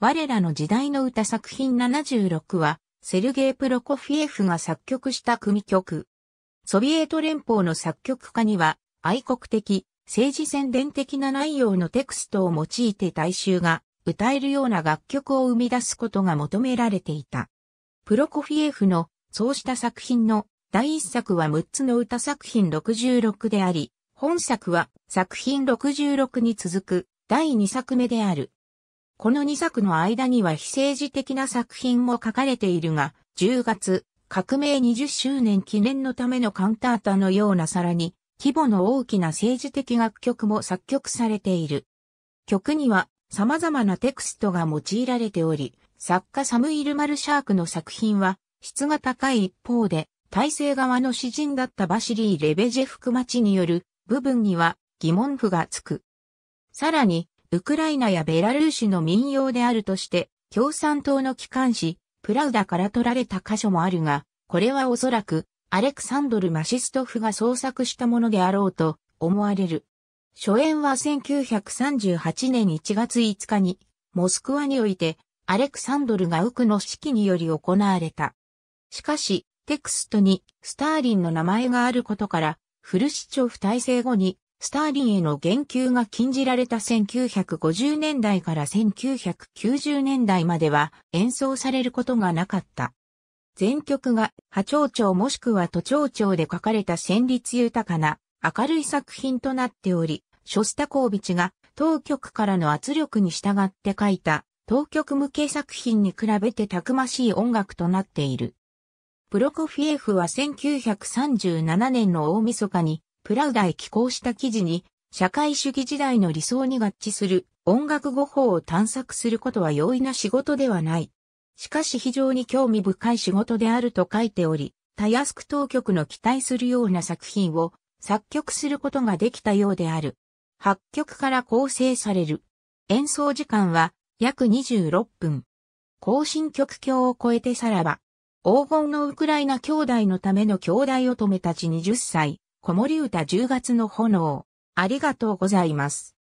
我らの時代の歌作品76は、セルゲイ・プロコフィエフが作曲した組曲。ソビエト連邦の作曲家には、愛国的、政治宣伝的な内容のテクストを用いて大衆が歌えるような楽曲を生み出すことが求められていた。プロコフィエフのそうした作品の第一作は6つの歌作品66であり、本作は作品66に続く第2作目である。この2作の間には非政治的な作品も書かれているが、10月、革命20周年記念のためのカンタータのような皿に、規模の大きな政治的楽曲も作曲されている。曲には様々なテクストが用いられており、作家サムイル・マルシャークの作品は質が高い一方で、体制側の詩人だったバシリー・レベジェフクマチによる部分には疑問符がつく。さらに、ウクライナやベラルーシの民謡であるとして、共産党の機関紙、プラウダから取られた箇所もあるが、これはおそらく、アレクサンドル・マシストフが創作したものであろうと思われる。初演は1938年1月5日に、モスクワにおいて、アレクサンドルがウクの指揮により行われた。しかし、テクストにスターリンの名前があることから、フルシチョフ体制後にスターリンへの言及が禁じられた1950年代から1990年代までは演奏されることがなかった。全曲が波長調もしくは都長調で書かれた旋律豊かな明るい作品となっており、ショスタコービチが当局からの圧力に従って書いた当局向け作品に比べてたくましい音楽となっている。プロコフィエフは1937年の大晦日にプラウダへ寄稿した記事に、社会主義時代の理想に合致する音楽語法を探索することは容易な仕事ではない。しかし非常に興味深い仕事であると書いており、たやすく当局の期待するような作品を作曲することができたようである。発曲から構成される。演奏時間は約26分。更新曲鏡を超えてさらば。黄金のウクライナ兄弟のための兄弟乙女たち20歳。子守歌10月の炎。ありがとうございます。